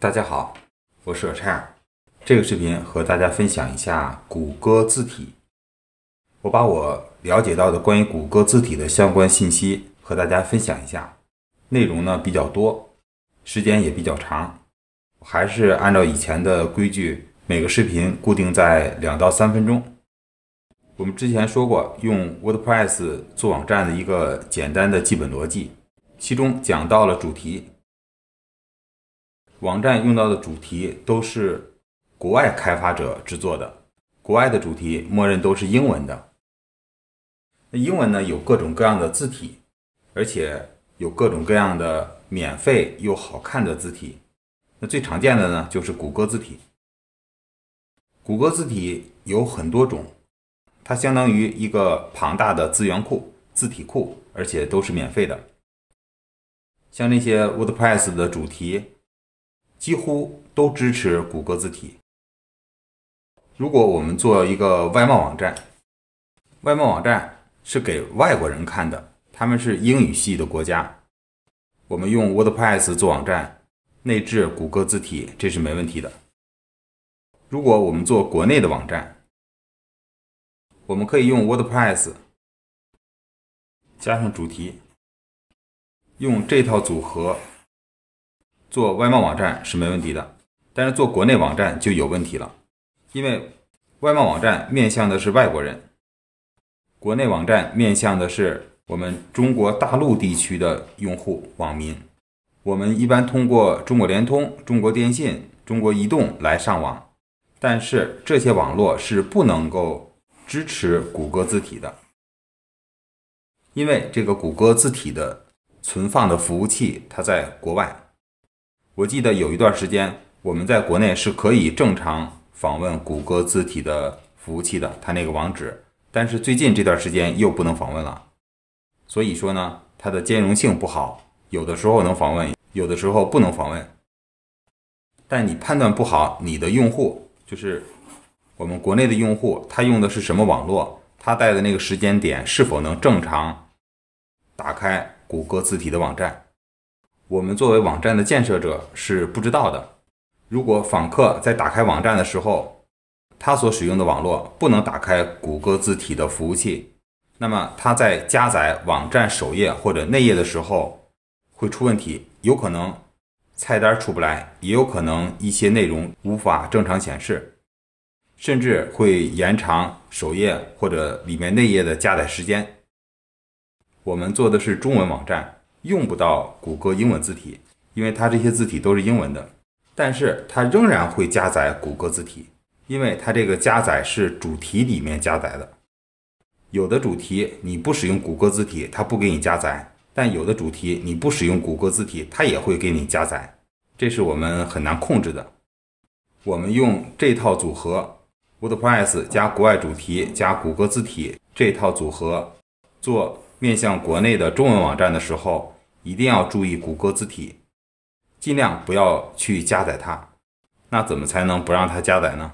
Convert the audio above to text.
大家好，我是柴尔。这个视频和大家分享一下谷歌字体。我把我了解到的关于谷歌字体的相关信息和大家分享一下。内容呢比较多，时间也比较长。还是按照以前的规矩，每个视频固定在两到三分钟。我们之前说过，用 WordPress 做网站的一个简单的基本逻辑，其中讲到了主题。网站用到的主题都是国外开发者制作的，国外的主题默认都是英文的。那英文呢，有各种各样的字体，而且有各种各样的免费又好看的字体。那最常见的呢，就是谷歌字体。谷歌字体有很多种，它相当于一个庞大的资源库、字体库，而且都是免费的。像那些 WordPress 的主题。几乎都支持谷歌字体。如果我们做一个外贸网站，外贸网站是给外国人看的，他们是英语系的国家，我们用 WordPress 做网站，内置谷歌字体，这是没问题的。如果我们做国内的网站，我们可以用 WordPress 加上主题，用这套组合。做外贸网站是没问题的，但是做国内网站就有问题了，因为外贸网站面向的是外国人，国内网站面向的是我们中国大陆地区的用户网民。我们一般通过中国联通、中国电信、中国移动来上网，但是这些网络是不能够支持谷歌字体的，因为这个谷歌字体的存放的服务器它在国外。我记得有一段时间，我们在国内是可以正常访问谷歌字体的服务器的，它那个网址。但是最近这段时间又不能访问了，所以说呢，它的兼容性不好，有的时候能访问，有的时候不能访问。但你判断不好，你的用户就是我们国内的用户，他用的是什么网络，他带的那个时间点是否能正常打开谷歌字体的网站。我们作为网站的建设者是不知道的。如果访客在打开网站的时候，他所使用的网络不能打开谷歌字体的服务器，那么他在加载网站首页或者内页的时候会出问题，有可能菜单出不来，也有可能一些内容无法正常显示，甚至会延长首页或者里面内页的加载时间。我们做的是中文网站。用不到谷歌英文字体，因为它这些字体都是英文的。但是它仍然会加载谷歌字体，因为它这个加载是主题里面加载的。有的主题你不使用谷歌字体，它不给你加载；但有的主题你不使用谷歌字体，它也会给你加载。这是我们很难控制的。我们用这套组合 ——WordPress 加国外主题加谷歌字体这套组合做面向国内的中文网站的时候。一定要注意谷歌字体，尽量不要去加载它。那怎么才能不让它加载呢？